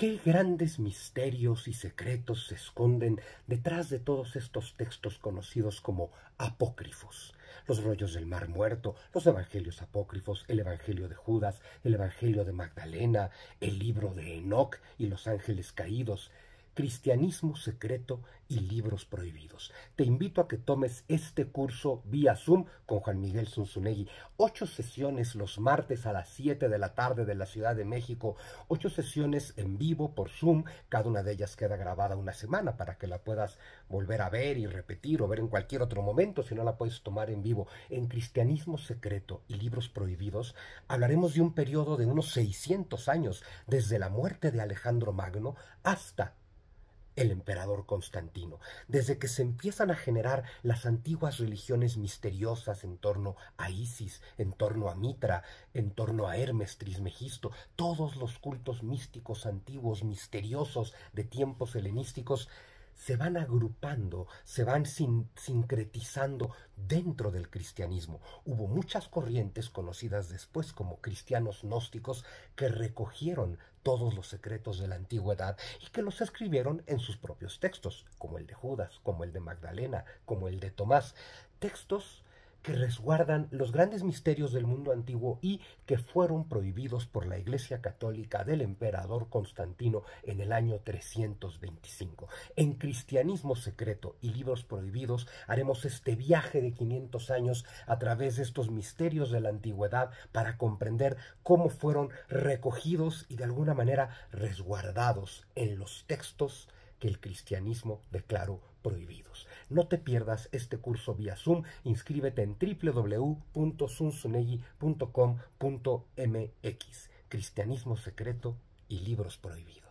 ¿Qué grandes misterios y secretos se esconden detrás de todos estos textos conocidos como apócrifos? Los rollos del mar muerto, los evangelios apócrifos, el evangelio de Judas, el evangelio de Magdalena, el libro de Enoc y los ángeles caídos, Cristianismo Secreto y Libros Prohibidos. Te invito a que tomes este curso vía Zoom con Juan Miguel Zunzunegui. Ocho sesiones los martes a las 7 de la tarde de la Ciudad de México. Ocho sesiones en vivo por Zoom. Cada una de ellas queda grabada una semana para que la puedas volver a ver y repetir o ver en cualquier otro momento si no la puedes tomar en vivo. En Cristianismo Secreto y Libros Prohibidos hablaremos de un periodo de unos 600 años, desde la muerte de Alejandro Magno hasta el emperador Constantino. Desde que se empiezan a generar las antiguas religiones misteriosas en torno a Isis, en torno a Mitra, en torno a Hermes Trismegisto, todos los cultos místicos antiguos, misteriosos de tiempos helenísticos, se van agrupando, se van sincretizando dentro del cristianismo. Hubo muchas corrientes conocidas después como cristianos gnósticos que recogieron todos los secretos de la antigüedad y que los escribieron en sus propios textos, como el de Judas, como el de Magdalena, como el de Tomás. Textos que resguardan los grandes misterios del mundo antiguo y que fueron prohibidos por la Iglesia Católica del emperador Constantino en el año 325. En Cristianismo Secreto y Libros Prohibidos haremos este viaje de 500 años a través de estos misterios de la antigüedad para comprender cómo fueron recogidos y de alguna manera resguardados en los textos que el cristianismo declaró prohibidos. No te pierdas este curso vía Zoom. Inscríbete en www.sunsunegi.com.mx. Cristianismo secreto y libros prohibidos.